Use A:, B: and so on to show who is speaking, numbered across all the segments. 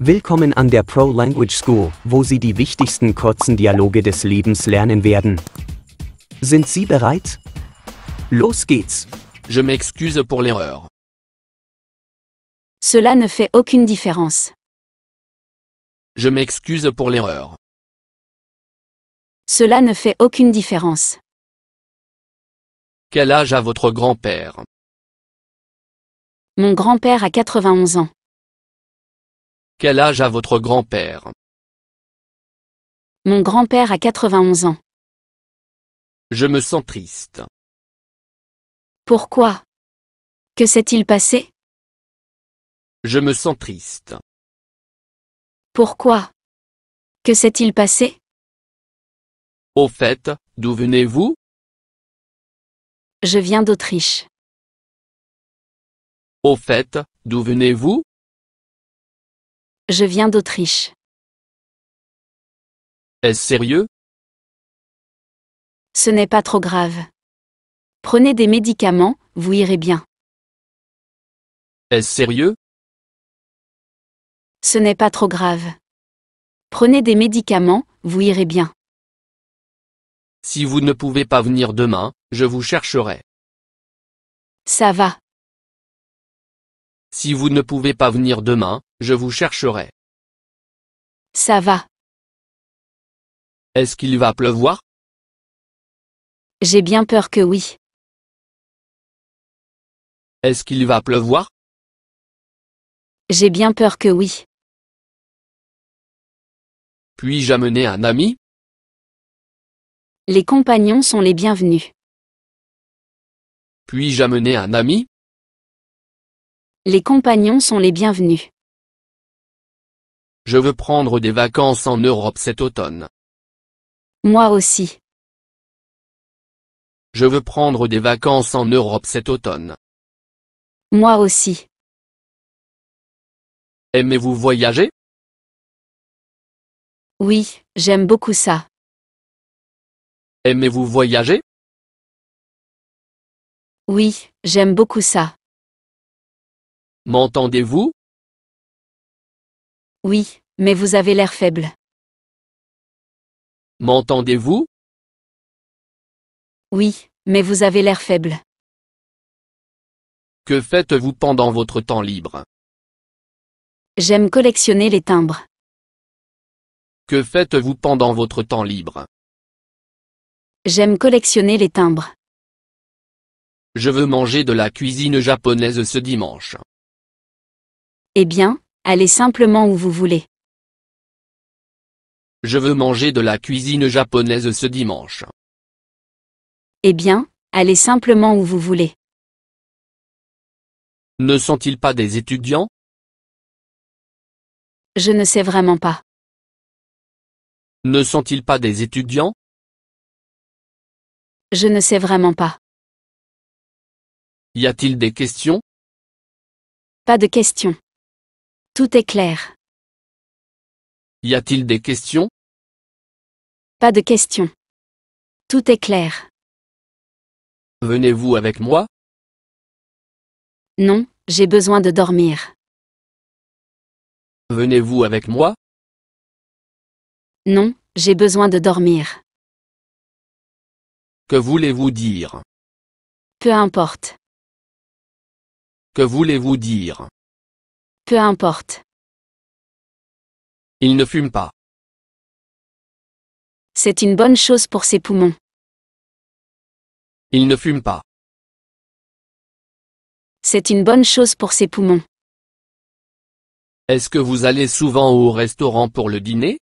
A: Willkommen an der Pro Language School, wo Sie die wichtigsten kurzen Dialoge des Lebens lernen werden. Sind Sie bereit? Los geht's. Je m'excuse pour l'erreur. Cela ne fait aucune différence. Je m'excuse pour l'erreur. Cela ne fait aucune différence. Quel âge a votre grand-père Mon grand-père a 91 ans. Quel âge a votre grand-père Mon grand-père a 91 ans. Je me sens triste. Pourquoi Que s'est-il passé Je me sens triste. Pourquoi Que s'est-il passé Au fait, d'où venez-vous Je viens d'Autriche. Au fait, d'où venez-vous je viens d'Autriche. Est-ce sérieux Ce n'est pas trop grave. Prenez des médicaments, vous irez bien. Est-ce sérieux Ce n'est pas trop grave. Prenez des médicaments, vous irez bien. Si vous ne pouvez pas venir demain, je vous chercherai. Ça va. Si vous ne pouvez pas venir demain, je vous chercherai. Ça va. Est-ce qu'il va pleuvoir J'ai bien peur que oui. Est-ce qu'il va pleuvoir J'ai bien peur que oui. Puis-je amener un ami Les compagnons sont les bienvenus. Puis-je amener un ami les compagnons sont les bienvenus. Je veux prendre des vacances en Europe cet automne. Moi aussi. Je veux prendre des vacances en Europe cet automne. Moi aussi. Aimez-vous voyager Oui, j'aime beaucoup ça. Aimez-vous voyager Oui, j'aime beaucoup ça. M'entendez-vous Oui, mais vous avez l'air faible. M'entendez-vous Oui, mais vous avez l'air faible. Que faites-vous pendant votre temps libre J'aime collectionner les timbres. Que faites-vous pendant votre temps libre J'aime collectionner les timbres. Je veux manger de la cuisine japonaise ce dimanche. Eh bien, allez simplement où vous voulez. Je veux manger de la cuisine japonaise ce dimanche. Eh bien, allez simplement où vous voulez. Ne sont-ils pas des étudiants Je ne sais vraiment pas. Ne sont-ils pas des étudiants Je ne sais vraiment pas. Y a-t-il des questions Pas de questions. Tout est clair. Y a-t-il des questions Pas de questions. Tout est clair. Venez-vous avec moi Non, j'ai besoin de dormir. Venez-vous avec moi Non, j'ai besoin de dormir. Que voulez-vous dire Peu importe. Que voulez-vous dire peu importe. Il ne fume pas. C'est une bonne chose pour ses poumons. Il ne fume pas. C'est une bonne chose pour ses poumons. Est-ce que vous allez souvent au restaurant pour le dîner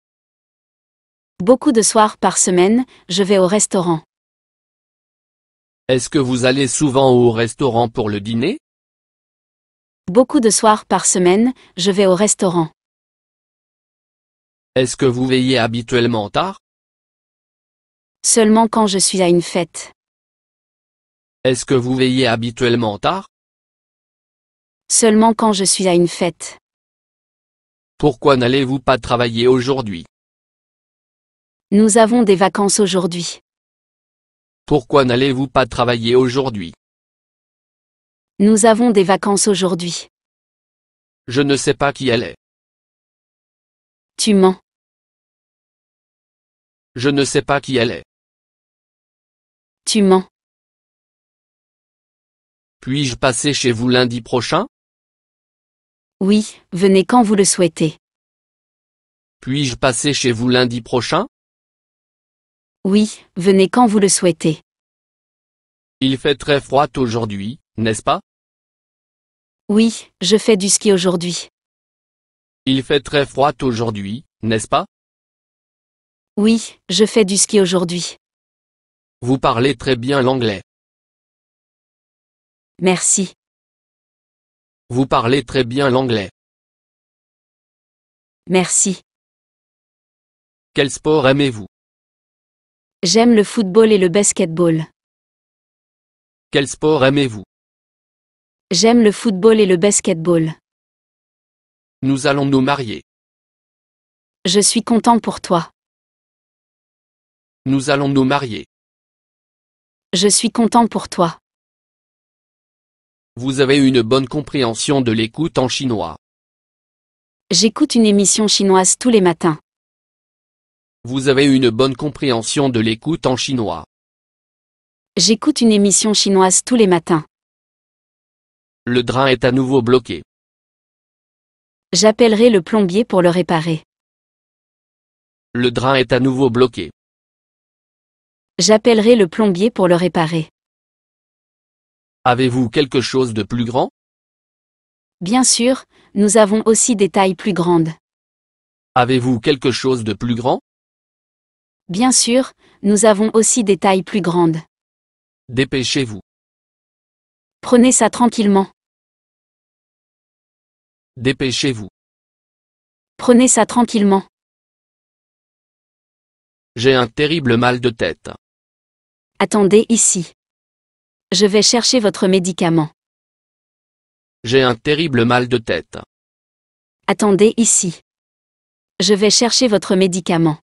A: Beaucoup de soirs par semaine, je vais au restaurant. Est-ce que vous allez souvent au restaurant pour le dîner Beaucoup de soirs par semaine, je vais au restaurant. Est-ce que vous veillez habituellement tard Seulement quand je suis à une fête. Est-ce que vous veillez habituellement tard Seulement quand je suis à une fête. Pourquoi n'allez-vous pas travailler aujourd'hui Nous avons des vacances aujourd'hui. Pourquoi n'allez-vous pas travailler aujourd'hui nous avons des vacances aujourd'hui. Je ne sais pas qui elle est. Tu mens. Je ne sais pas qui elle est. Tu mens. Puis-je passer chez vous lundi prochain Oui, venez quand vous le souhaitez. Puis-je passer chez vous lundi prochain Oui, venez quand vous le souhaitez. Il fait très froid aujourd'hui, n'est-ce pas oui, je fais du ski aujourd'hui. Il fait très froid aujourd'hui, n'est-ce pas Oui, je fais du ski aujourd'hui. Vous parlez très bien l'anglais. Merci. Vous parlez très bien l'anglais. Merci. Quel sport aimez-vous J'aime le football et le basketball. Quel sport aimez-vous J'aime le football et le basketball. Nous allons nous marier. Je suis content pour toi. Nous allons nous marier. Je suis content pour toi. Vous avez une bonne compréhension de l'écoute en chinois. J'écoute une émission chinoise tous les matins. Vous avez une bonne compréhension de l'écoute en chinois. J'écoute une émission chinoise tous les matins. Le drain est à nouveau bloqué. J'appellerai le plombier pour le réparer. Le drain est à nouveau bloqué. J'appellerai le plombier pour le réparer. Avez-vous quelque chose de plus grand Bien sûr, nous avons aussi des tailles plus grandes. Avez-vous quelque chose de plus grand Bien sûr, nous avons aussi des tailles plus grandes. Dépêchez-vous. Prenez ça tranquillement. Dépêchez-vous. Prenez ça tranquillement. J'ai un terrible mal de tête. Attendez ici. Je vais chercher votre médicament. J'ai un terrible mal de tête. Attendez ici. Je vais chercher votre médicament.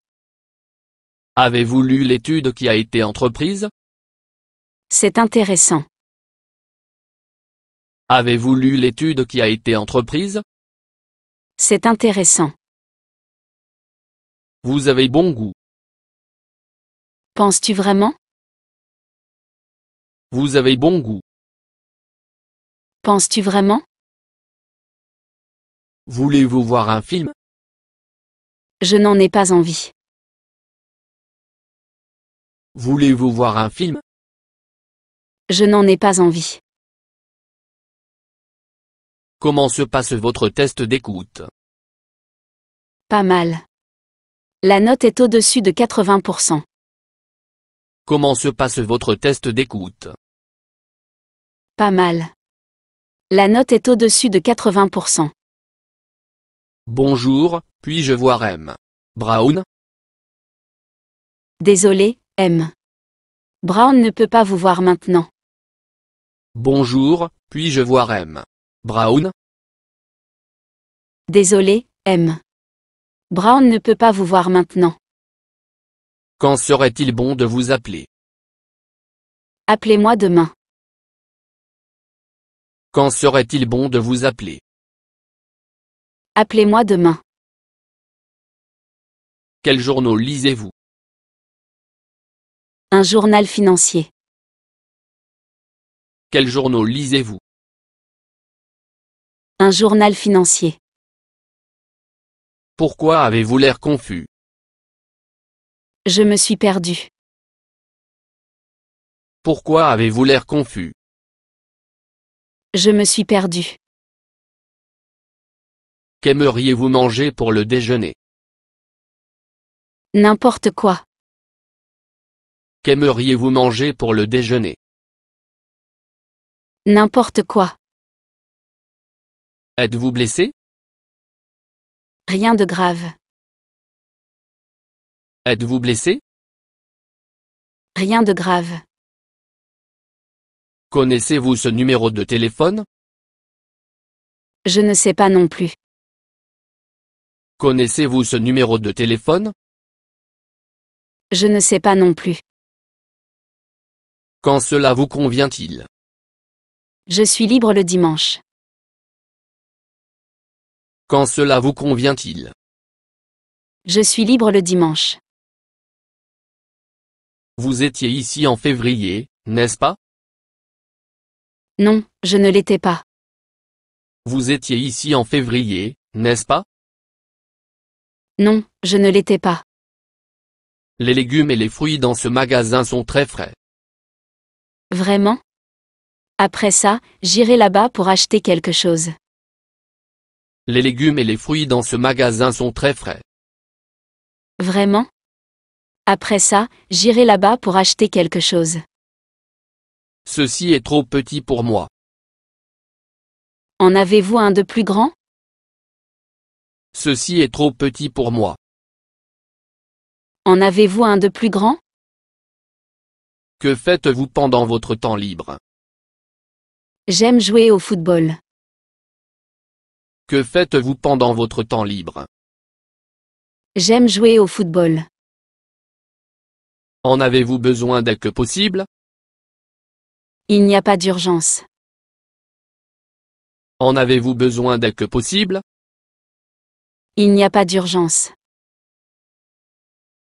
A: Avez-vous lu l'étude qui a été entreprise C'est intéressant. Avez-vous lu l'étude qui a été entreprise C'est intéressant. Vous avez bon goût. Penses-tu vraiment Vous avez bon goût. Penses-tu vraiment Voulez-vous voir un film Je n'en ai pas envie. Voulez-vous voir un film Je n'en ai pas envie. Comment se passe votre test d'écoute Pas mal. La note est au-dessus de 80%. Comment se passe votre test d'écoute Pas mal. La note est au-dessus de 80%. Bonjour, puis-je voir M. Brown Désolé, M. Brown ne peut pas vous voir maintenant. Bonjour, puis-je voir M. Brown Désolé, M. Brown ne peut pas vous voir maintenant. Quand serait-il bon de vous appeler Appelez-moi demain. Quand serait-il bon de vous appeler Appelez-moi demain. Quels journaux lisez-vous Un journal financier. Quels journaux lisez-vous un journal financier. Pourquoi avez-vous l'air confus Je me suis perdu. Pourquoi avez-vous l'air confus Je me suis perdu. Qu'aimeriez-vous manger pour le déjeuner N'importe quoi. Qu'aimeriez-vous manger pour le déjeuner N'importe quoi. Êtes-vous blessé Rien de grave. Êtes-vous blessé Rien de grave. Connaissez-vous ce numéro de téléphone Je ne sais pas non plus. Connaissez-vous ce numéro de téléphone Je ne sais pas non plus. Quand cela vous convient-il Je suis libre le dimanche. Quand cela vous convient-il Je suis libre le dimanche. Vous étiez ici en février, n'est-ce pas Non, je ne l'étais pas. Vous étiez ici en février, n'est-ce pas Non, je ne l'étais pas. Les légumes et les fruits dans ce magasin sont très frais. Vraiment Après ça, j'irai là-bas pour acheter quelque chose. Les légumes et les fruits dans ce magasin sont très frais. Vraiment Après ça, j'irai là-bas pour acheter quelque chose. Ceci est trop petit pour moi. En avez-vous un de plus grand Ceci est trop petit pour moi. En avez-vous un de plus grand Que faites-vous pendant votre temps libre J'aime jouer au football. Que faites-vous pendant votre temps libre J'aime jouer au football. En avez-vous besoin dès que possible Il n'y a pas d'urgence. En avez-vous besoin dès que possible Il n'y a pas d'urgence.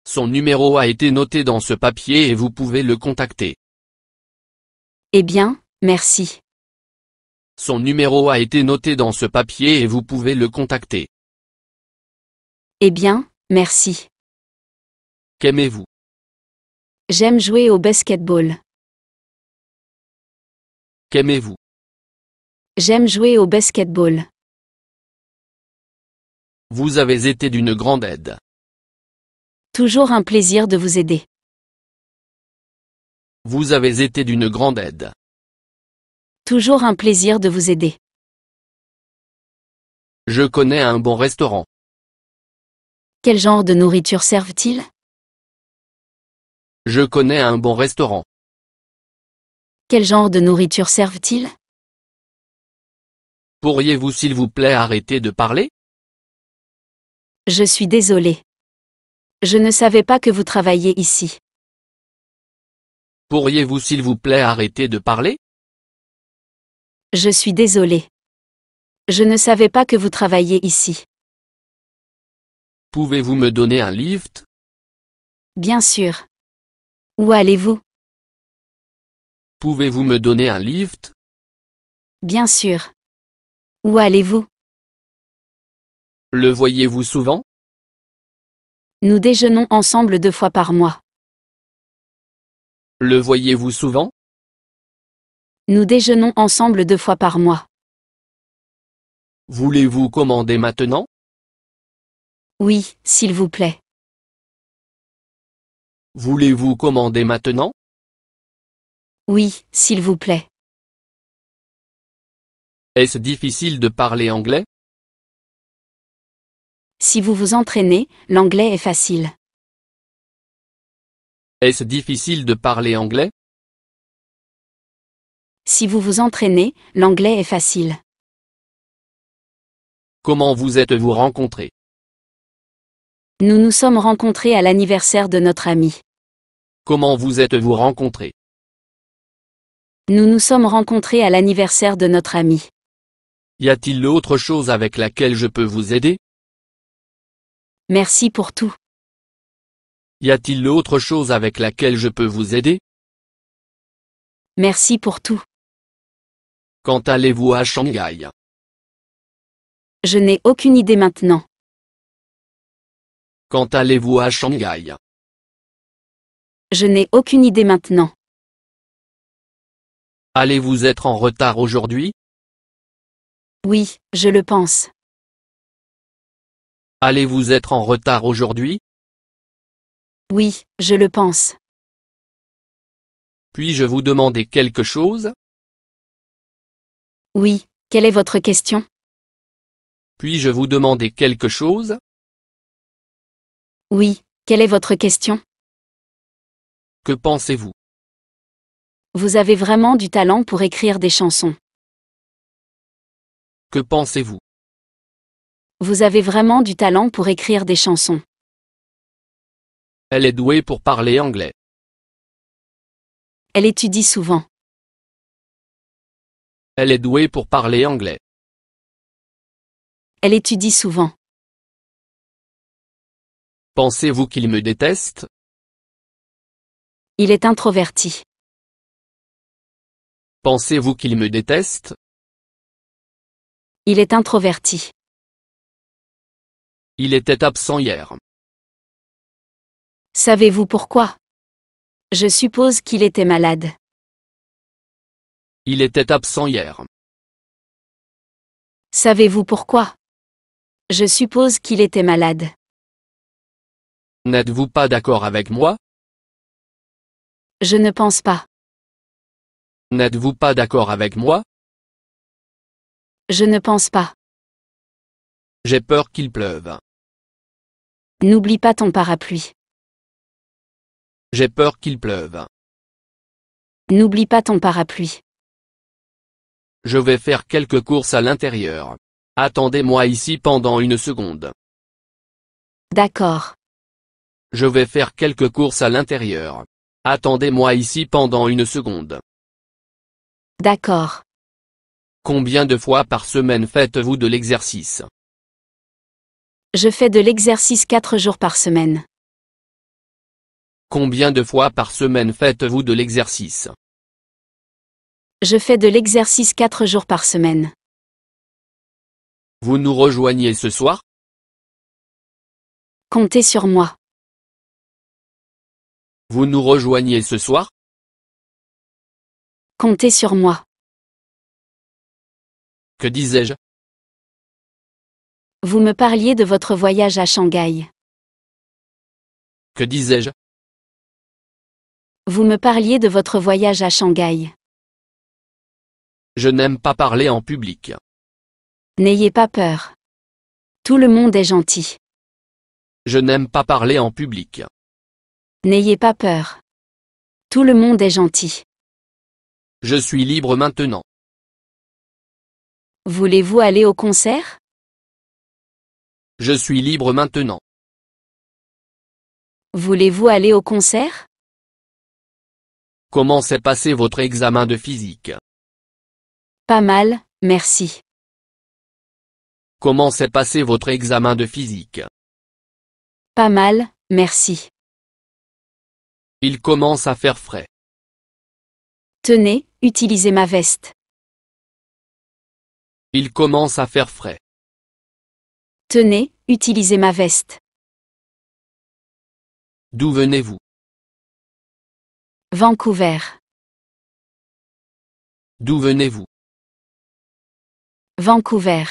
A: Son numéro a été noté dans ce papier et vous pouvez le contacter. Eh bien, merci. Son numéro a été noté dans ce papier et vous pouvez le contacter. Eh bien, merci. Qu'aimez-vous J'aime jouer au basketball. Qu'aimez-vous J'aime jouer au basketball. Vous avez été d'une grande aide. Toujours un plaisir de vous aider. Vous avez été d'une grande aide. Toujours un plaisir de vous aider. Je connais un bon restaurant. Quel genre de nourriture servent-ils Je connais un bon restaurant. Quel genre de nourriture servent-ils Pourriez-vous s'il vous plaît arrêter de parler Je suis désolé. Je ne savais pas que vous travailliez ici. Pourriez-vous s'il vous plaît arrêter de parler je suis désolé. Je ne savais pas que vous travaillez ici. Pouvez-vous me donner un lift Bien sûr. Où allez-vous Pouvez-vous me donner un lift Bien sûr. Où allez-vous Le voyez-vous souvent Nous déjeunons ensemble deux fois par mois. Le voyez-vous souvent nous déjeunons ensemble deux fois par mois. Voulez-vous commander maintenant Oui, s'il vous plaît. Voulez-vous commander maintenant Oui, s'il vous plaît. Est-ce difficile de parler anglais Si vous vous entraînez, l'anglais est facile. Est-ce difficile de parler anglais si vous vous entraînez, l'anglais est facile. Comment vous êtes-vous rencontrés Nous nous sommes rencontrés à l'anniversaire de notre ami. Comment vous êtes-vous rencontrés Nous nous sommes rencontrés à l'anniversaire de notre ami. Y a-t-il autre chose avec laquelle je peux vous aider Merci pour tout. Y a-t-il autre chose avec laquelle je peux vous aider Merci pour tout. Quand allez-vous à Shanghai Je n'ai aucune idée maintenant. Quand allez-vous à Shanghai Je n'ai aucune idée maintenant. Allez-vous être en retard aujourd'hui Oui, je le pense. Allez-vous être en retard aujourd'hui Oui, je le pense. Puis-je vous demander quelque chose oui, quelle est votre question Puis-je vous demander quelque chose Oui, quelle est votre question Que pensez-vous Vous avez vraiment du talent pour écrire des chansons. Que pensez-vous Vous avez vraiment du talent pour écrire des chansons. Elle est douée pour parler anglais. Elle étudie souvent. Elle est douée pour parler anglais. Elle étudie souvent. Pensez-vous qu'il me déteste Il est introverti. Pensez-vous qu'il me déteste Il est introverti. Il était absent hier. Savez-vous pourquoi Je suppose qu'il était malade. Il était absent hier. Savez-vous pourquoi Je suppose qu'il était malade. N'êtes-vous pas d'accord avec moi Je ne pense pas. N'êtes-vous pas d'accord avec moi Je ne pense pas. J'ai peur qu'il pleuve. N'oublie pas ton parapluie. J'ai peur qu'il pleuve. N'oublie pas ton parapluie. Je vais faire quelques courses à l'intérieur. Attendez-moi ici pendant une seconde. D'accord. Je vais faire quelques courses à l'intérieur. Attendez-moi ici pendant une seconde. D'accord. Combien de fois par semaine faites-vous de l'exercice Je fais de l'exercice quatre jours par semaine. Combien de fois par semaine faites-vous de l'exercice je fais de l'exercice quatre jours par semaine. Vous nous rejoignez ce soir Comptez sur moi. Vous nous rejoignez ce soir Comptez sur moi. Que disais-je Vous me parliez de votre voyage à Shanghai. Que disais-je Vous me parliez de votre voyage à Shanghai. Je n'aime pas parler en public. N'ayez pas peur. Tout le monde est gentil. Je n'aime pas parler en public. N'ayez pas peur. Tout le monde est gentil. Je suis libre maintenant. Voulez-vous aller au concert Je suis libre maintenant. Voulez-vous aller au concert Comment s'est passé votre examen de physique pas mal, merci. Comment s'est passé votre examen de physique Pas mal, merci. Il commence à faire frais. Tenez, utilisez ma veste. Il commence à faire frais. Tenez, utilisez ma veste. D'où venez-vous Vancouver. D'où venez-vous Vancouver.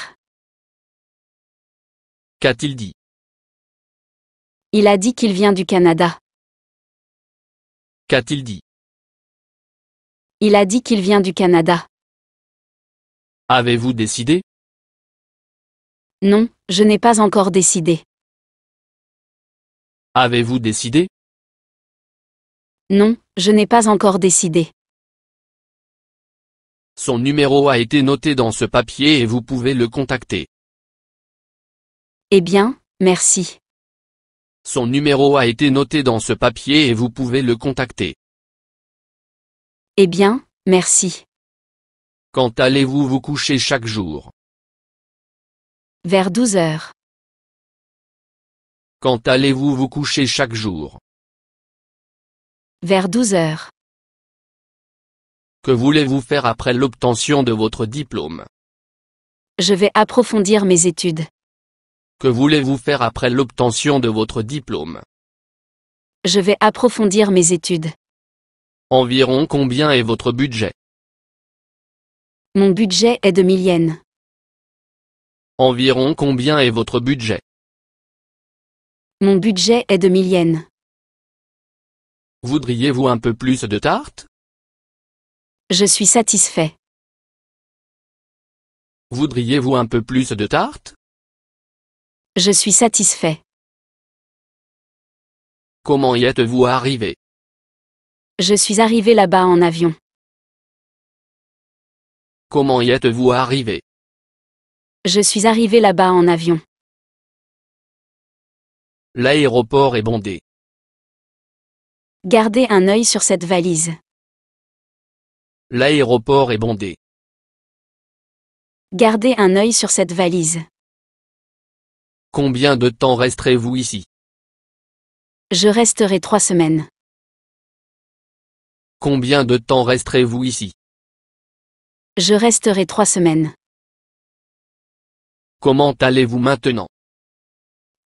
A: Qu'a-t-il dit Il a dit qu'il vient du Canada. Qu'a-t-il dit Il a dit qu'il vient du Canada. Avez-vous décidé Non, je n'ai pas encore décidé. Avez-vous décidé Non, je n'ai pas encore décidé. Son numéro a été noté dans ce papier et vous pouvez le contacter. Eh bien, merci. Son numéro a été noté dans ce papier et vous pouvez le contacter. Eh bien, merci. Quand allez-vous vous coucher chaque jour Vers 12 heures. Quand allez-vous vous coucher chaque jour Vers 12 heures. Que voulez-vous faire après l'obtention de votre diplôme Je vais approfondir mes études. Que voulez-vous faire après l'obtention de votre diplôme Je vais approfondir mes études. Environ combien est votre budget Mon budget est de 1000 yens. Environ combien est votre budget Mon budget est de 1000 yens. Voudriez-vous un peu plus de tarte je suis satisfait. Voudriez-vous un peu plus de tarte Je suis satisfait. Comment y êtes-vous arrivé Je suis arrivé là-bas en avion. Comment y êtes-vous arrivé Je suis arrivé là-bas en avion. L'aéroport est bondé. Gardez un œil sur cette valise. L'aéroport est bondé. Gardez un œil sur cette valise. Combien de temps resterez-vous ici Je resterai trois semaines. Combien de temps resterez-vous ici Je resterai trois semaines. Comment allez-vous maintenant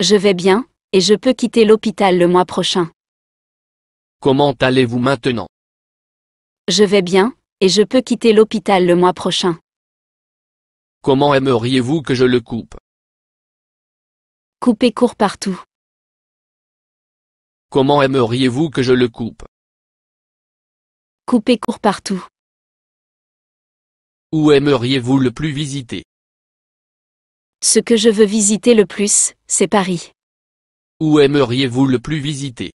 A: Je vais bien, et je peux quitter l'hôpital le mois prochain. Comment allez-vous maintenant Je vais bien, et je peux quitter l'hôpital le mois prochain. Comment aimeriez-vous que je le coupe Coupez court partout. Comment aimeriez-vous que je le coupe Coupez court partout. Où aimeriez-vous le plus visiter Ce que je veux visiter le plus, c'est Paris. Où aimeriez-vous le plus visiter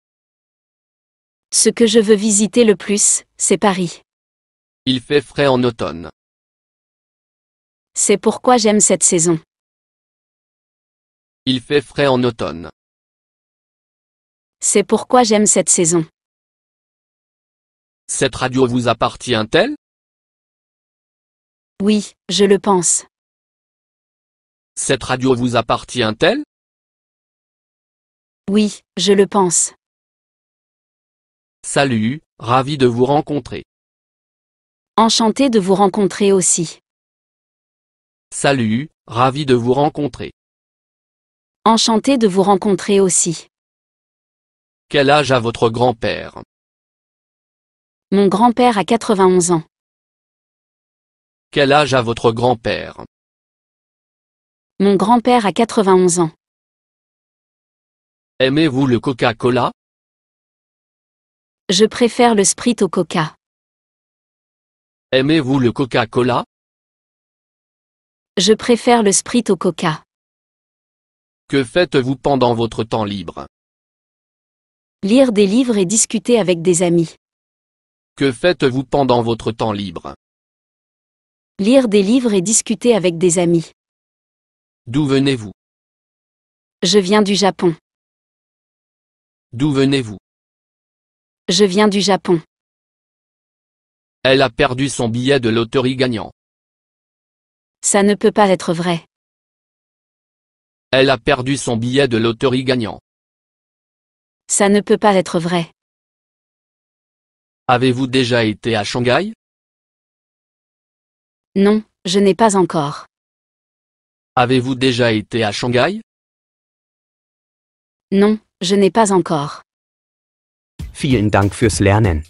A: Ce que je veux visiter le plus, c'est Paris. Il fait frais en automne. C'est pourquoi j'aime cette saison. Il fait frais en automne. C'est pourquoi j'aime cette saison. Cette radio vous appartient-elle Oui, je le pense. Cette radio vous appartient-elle Oui, je le pense. Salut, ravi de vous rencontrer. Enchanté de vous rencontrer aussi. Salut, ravi de vous rencontrer. Enchanté de vous rencontrer aussi. Quel âge a votre grand-père Mon grand-père a 91 ans. Quel âge a votre grand-père Mon grand-père a 91 ans. Aimez-vous le Coca-Cola Je préfère le Sprite au Coca. Aimez-vous le Coca-Cola Je préfère le Sprite au Coca. Que faites-vous pendant votre temps libre Lire des livres et discuter avec des amis. Que faites-vous pendant votre temps libre Lire des livres et discuter avec des amis. D'où venez-vous Je viens du Japon. D'où venez-vous Je viens du Japon. Elle a perdu son billet de loterie gagnant. Ça ne peut pas être vrai. Elle a perdu son billet de loterie gagnant. Ça ne peut pas être vrai. Avez-vous déjà été à Shanghai Non, je n'ai pas encore. Avez-vous déjà été à Shanghai Non, je n'ai pas encore. Vielen Dank fürs Lernen.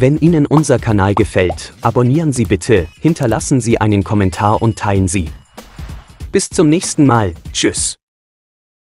A: Wenn Ihnen unser Kanal gefällt, abonnieren Sie bitte, hinterlassen Sie einen Kommentar und teilen Sie. Bis zum nächsten Mal, tschüss.